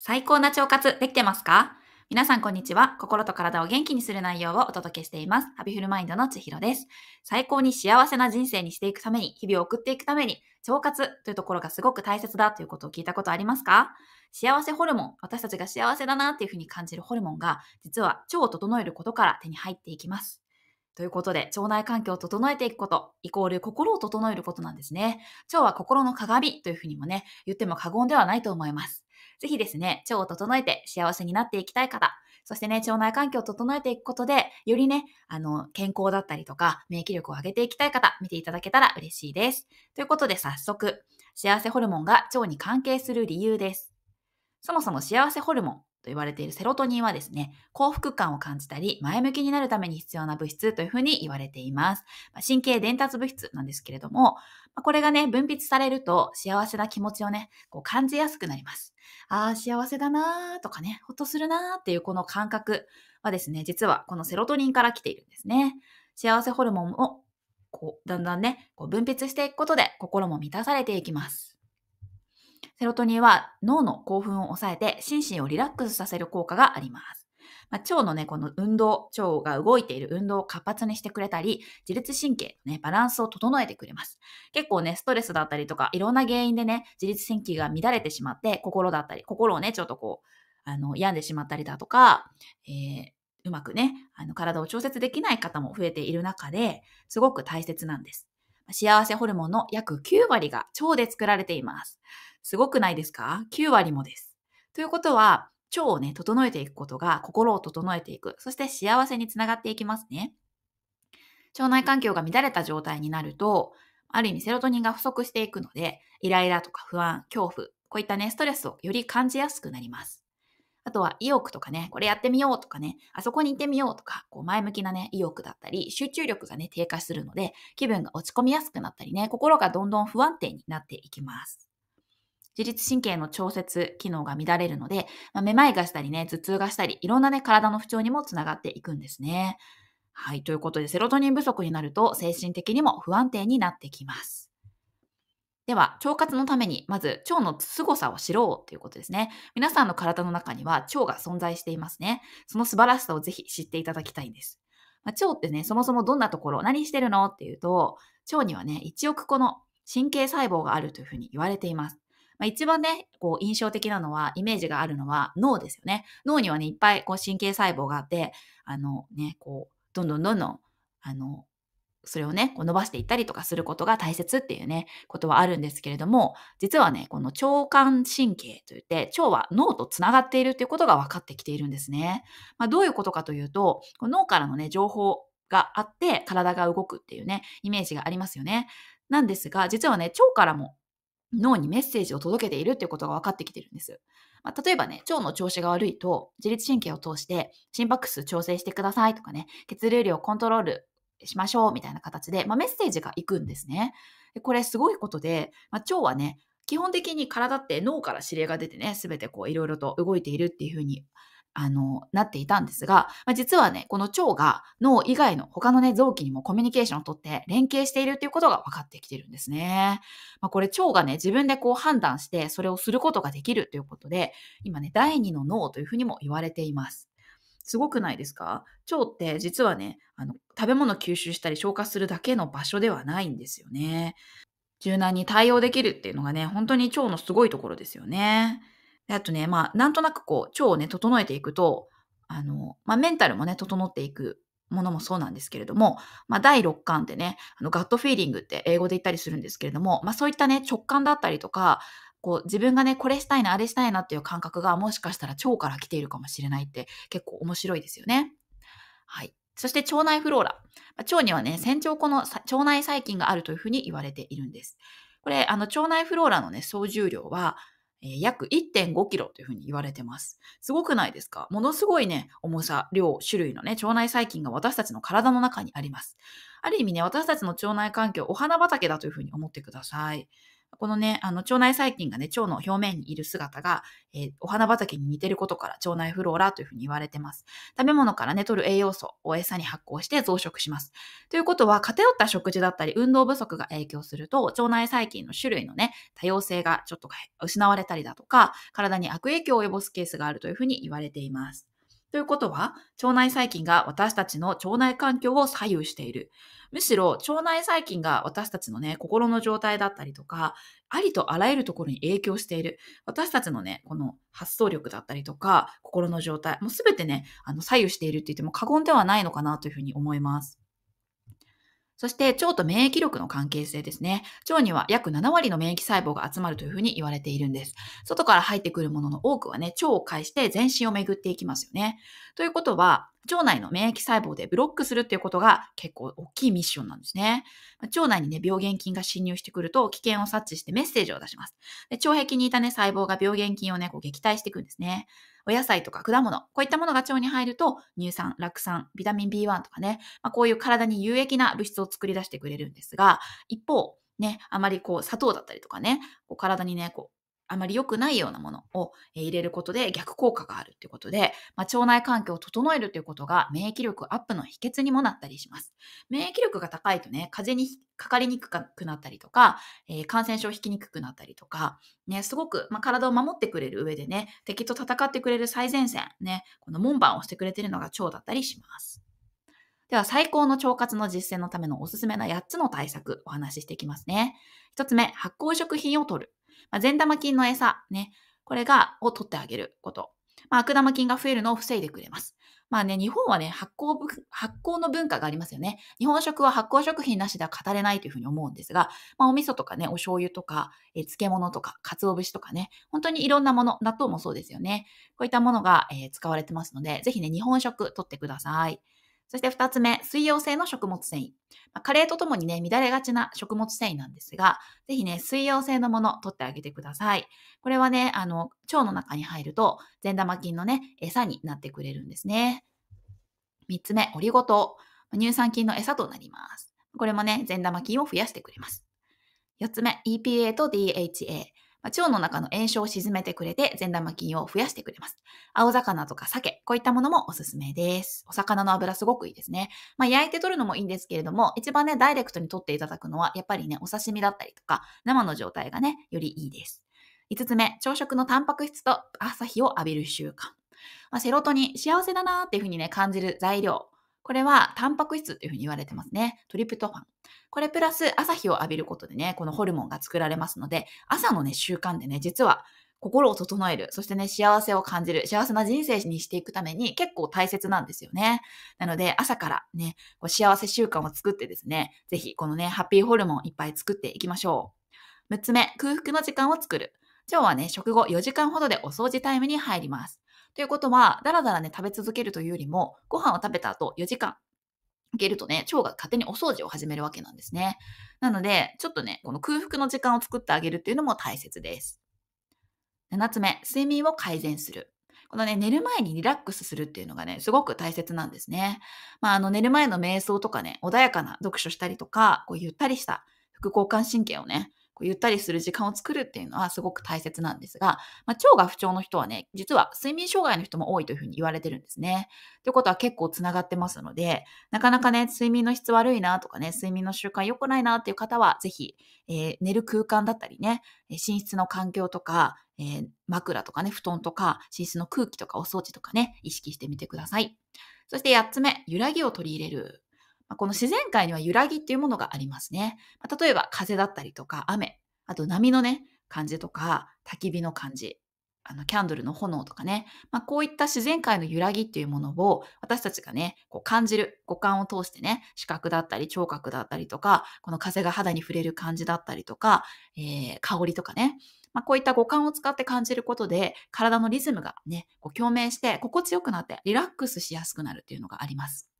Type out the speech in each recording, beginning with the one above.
最高な腸活できてますか皆さんこんにちは。心と体を元気にする内容をお届けしています。ハビフルマインドの千尋です。最高に幸せな人生にしていくために、日々を送っていくために、腸活というところがすごく大切だということを聞いたことありますか幸せホルモン、私たちが幸せだなっていうふうに感じるホルモンが、実は腸を整えることから手に入っていきます。ということで、腸内環境を整えていくこと、イコール心を整えることなんですね。腸は心の鏡というふうにもね、言っても過言ではないと思います。ぜひですね、腸を整えて幸せになっていきたい方、そしてね、腸内環境を整えていくことで、よりね、あの、健康だったりとか、免疫力を上げていきたい方、見ていただけたら嬉しいです。ということで早速、幸せホルモンが腸に関係する理由です。そもそも幸せホルモンと言われているセロトニンはですね、幸福感を感じたり、前向きになるために必要な物質というふうに言われています。神経伝達物質なんですけれども、これがね、分泌されると幸せな気持ちをね、こう感じやすくなります。ああ、幸せだなーとかね、ほっとするなーっていうこの感覚はですね、実はこのセロトニンから来ているんですね。幸せホルモンをこうだんだんね、こう分泌していくことで心も満たされていきます。セロトニンは脳の興奮を抑えて心身をリラックスさせる効果があります。まあ、腸のね、この運動、腸が動いている運動を活発にしてくれたり、自律神経、ね、バランスを整えてくれます。結構ね、ストレスだったりとか、いろんな原因でね、自律神経が乱れてしまって、心だったり、心をね、ちょっとこう、あの、病んでしまったりだとか、えー、うまくね、あの体を調節できない方も増えている中ですごく大切なんです。幸せホルモンの約9割が腸で作られています。すごくないですか ?9 割もです。ということは、腸をね、整えていくことが心を整えていく。そして幸せにつながっていきますね。腸内環境が乱れた状態になると、ある意味セロトニンが不足していくので、イライラとか不安、恐怖、こういったね、ストレスをより感じやすくなります。あとは意欲とかね、これやってみようとかね、あそこに行ってみようとか、こう前向きなね、意欲だったり、集中力がね、低下するので、気分が落ち込みやすくなったりね、心がどんどん不安定になっていきます。自律神経の調節機能が乱れるので、まあ、めまいがしたりね、頭痛がしたり、いろんなね、体の不調にもつながっていくんですね。はい。ということで、セロトニン不足になると、精神的にも不安定になってきます。では、腸活のために、まず腸の凄さを知ろうということですね。皆さんの体の中には腸が存在していますね。その素晴らしさをぜひ知っていただきたいんです。まあ、腸ってね、そもそもどんなところ、何してるのっていうと、腸にはね、1億個の神経細胞があるというふうに言われています。まあ、一番ね、こう印象的なのは、イメージがあるのは脳ですよね。脳にはね、いっぱいこう神経細胞があって、あのね、こう、どんどんどんどん、あの、それをね、こう伸ばしていったりとかすることが大切っていうね、ことはあるんですけれども、実はね、この腸管神経といって、腸は脳とつながっているということが分かってきているんですね。まあ、どういうことかというと、脳からのね、情報があって、体が動くっていうね、イメージがありますよね。なんですが、実はね、腸からも脳にメッセージを届けているっていうことが分かってきてるんです。まあ、例えばね、腸の調子が悪いと、自律神経を通して心拍数調整してくださいとかね、血流量をコントロールしましょうみたいな形で、まあ、メッセージがいくんですね。でこれすごいことで、まあ、腸はね、基本的に体って脳から指令が出てね、すべてこういろいろと動いているっていうふうにあの、なっていたんですが、まあ、実はね、この腸が脳以外の他のね、臓器にもコミュニケーションをとって連携しているということが分かってきてるんですね。まあ、これ腸がね、自分でこう判断してそれをすることができるということで、今ね、第二の脳というふうにも言われています。すごくないですか腸って実はね、あの、食べ物吸収したり消化するだけの場所ではないんですよね。柔軟に対応できるっていうのがね、本当に腸のすごいところですよね。であとね、まあ、なんとなくこう、腸をね、整えていくと、あの、まあ、メンタルもね、整っていくものもそうなんですけれども、まあ、第6巻でね、あのガットフィーリングって英語で言ったりするんですけれども、まあ、そういったね、直感だったりとか、こう自分がね、これしたいな、あれしたいなっていう感覚がもしかしたら腸から来ているかもしれないって結構面白いですよね。はい。そして腸内フローラ。腸にはね、仙腸庫の腸内細菌があるというふうに言われているんです。これ、あの腸内フローラのね、総重量はえ約1.5キロというふうに言われてます。すごくないですかものすごいね、重さ、量、種類のね、腸内細菌が私たちの体の中にあります。ある意味ね、私たちの腸内環境、お花畑だというふうに思ってください。このね、あの、腸内細菌がね、腸の表面にいる姿が、えー、お花畑に似てることから腸内フローラというふうに言われてます。食べ物からね、取る栄養素を餌に発酵して増殖します。ということは、偏った食事だったり、運動不足が影響すると、腸内細菌の種類のね、多様性がちょっと失われたりだとか、体に悪影響を及ぼすケースがあるというふうに言われています。ということは、腸内細菌が私たちの腸内環境を左右している。むしろ腸内細菌が私たちのね、心の状態だったりとか、ありとあらゆるところに影響している。私たちのね、この発想力だったりとか、心の状態、もうすべてね、あの、左右しているって言っても過言ではないのかなというふうに思います。そして腸と免疫力の関係性ですね。腸には約7割の免疫細胞が集まるというふうに言われているんです。外から入ってくるものの多くはね、腸を介して全身を巡っていきますよね。ということは、腸内の免疫細胞でブロックするっていうことが結構大きいミッションなんですね。腸内にね、病原菌が侵入してくると危険を察知してメッセージを出します。で腸壁にいたね、細胞が病原菌をね、こう撃退していくんですね。お野菜とか果物、こういったものが腸に入ると、乳酸、酪酸、ビタミン B1 とかね、まあ、こういう体に有益な物質を作り出してくれるんですが、一方、ね、あまりこう砂糖だったりとかね、こう体にね、こあまり良くないようなものを入れることで逆効果があるということで、まあ、腸内環境を整えるということが免疫力アップの秘訣にもなったりします。免疫力が高いとね、風邪にかかりにくくなったりとか、えー、感染症を引きにくくなったりとか、ね、すごく、まあ、体を守ってくれる上でね、敵と戦ってくれる最前線、ね、この門番をしてくれているのが腸だったりします。では、最高の腸活の実践のためのおすすめな8つの対策、お話ししていきますね。1つ目、発酵食品を摂る。まあ、善玉菌の餌、ね、これが、を取ってあげること。まあ、悪玉菌が増えるのを防いでくれます。まあね、日本はね、発酵、発酵の文化がありますよね。日本食は発酵食品なしでは語れないというふうに思うんですが、まあお味噌とかね、お醤油とか、え漬物とか、鰹節とかね、本当にいろんなもの、納豆もそうですよね。こういったものが、えー、使われてますので、ぜひね、日本食取ってください。そして2つ目、水溶性の食物繊維。まあ、加齢とともにね、乱れがちな食物繊維なんですが、ぜひね、水溶性のもの取ってあげてください。これはね、あの、腸の中に入ると、善玉菌のね、餌になってくれるんですね。3つ目、オリゴ糖。乳酸菌の餌となります。これもね、善玉菌を増やしてくれます。4つ目、EPA と DHA。腸の中の炎症を沈めてくれて、善玉菌を増やしてくれます。青魚とか鮭、こういったものもおすすめです。お魚の油すごくいいですね。まあ、焼いて取るのもいいんですけれども、一番ね、ダイレクトに取っていただくのは、やっぱりね、お刺身だったりとか、生の状態がね、よりいいです。5つ目、朝食のタンパク質と朝日を浴びる習慣。まあ、セロトニン、幸せだなーっていうふうにね、感じる材料。これはタンパク質っていうふうに言われてますね。トリプトファン。これプラス朝日を浴びることでね、このホルモンが作られますので、朝のね、習慣でね、実は心を整える、そしてね、幸せを感じる、幸せな人生にしていくために結構大切なんですよね。なので、朝からね、こう幸せ習慣を作ってですね、ぜひこのね、ハッピーホルモンいっぱい作っていきましょう。6つ目、空腹の時間を作る。今日はね、食後4時間ほどでお掃除タイムに入ります。ということは、だらだらね、食べ続けるというよりも、ご飯を食べた後4時間いけるとね、腸が勝手にお掃除を始めるわけなんですね。なので、ちょっとね、この空腹の時間を作ってあげるっていうのも大切です。7つ目、睡眠を改善する。このね、寝る前にリラックスするっていうのがね、すごく大切なんですね。まあ、あの、寝る前の瞑想とかね、穏やかな読書したりとか、こう、ゆったりした副交感神経をね、こうゆったりする時間を作るっていうのはすごく大切なんですが、まあ、腸が不調の人はね、実は睡眠障害の人も多いというふうに言われてるんですね。ということは結構つながってますので、なかなかね、睡眠の質悪いなとかね、睡眠の習慣良くないなっていう方は、ぜひ、えー、寝る空間だったりね、寝室の環境とか、えー、枕とかね、布団とか、寝室の空気とかお掃除とかね、意識してみてください。そして8つ目、揺らぎを取り入れる。この自然界には揺らぎっていうものがありますね。例えば風だったりとか雨、あと波のね、感じとか焚き火の感じ、あのキャンドルの炎とかね、まあ、こういった自然界の揺らぎっていうものを私たちがね、こう感じる五感を通してね、視覚だったり聴覚だったりとか、この風が肌に触れる感じだったりとか、えー、香りとかね、まあ、こういった五感を使って感じることで体のリズムがね、こう共鳴して心地よくなってリラックスしやすくなるっていうのがあります。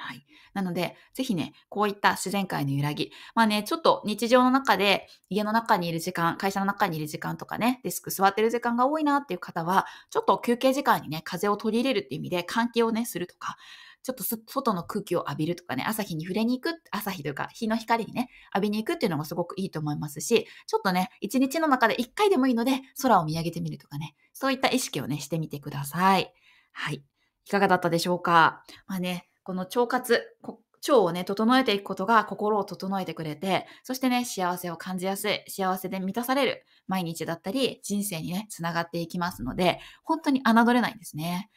はい。なので、ぜひね、こういった自然界の揺らぎ。まあね、ちょっと日常の中で、家の中にいる時間、会社の中にいる時間とかね、デスク座ってる時間が多いなっていう方は、ちょっと休憩時間にね、風を取り入れるっていう意味で、換気をね、するとか、ちょっと外の空気を浴びるとかね、朝日に触れに行く、朝日というか日の光にね、浴びに行くっていうのもすごくいいと思いますし、ちょっとね、一日の中で一回でもいいので、空を見上げてみるとかね、そういった意識をね、してみてください。はい。いかがだったでしょうかまあね、この腸活、腸をね、整えていくことが心を整えてくれて、そしてね、幸せを感じやすい、幸せで満たされる毎日だったり、人生にね、つながっていきますので、本当に侮れないんですね。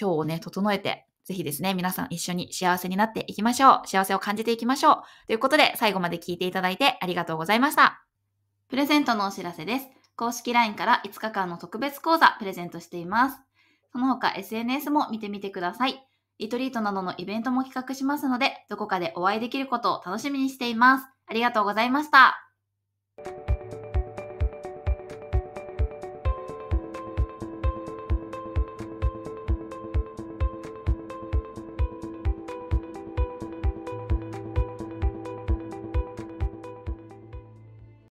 腸をね、整えて、ぜひですね、皆さん一緒に幸せになっていきましょう。幸せを感じていきましょう。ということで、最後まで聞いていただいてありがとうございました。プレゼントのお知らせです。公式 LINE から5日間の特別講座プレゼントしています。その他 SNS も見てみてください。リトリートなどのイベントも企画しますので、どこかでお会いできることを楽しみにしています。ありがとうございました。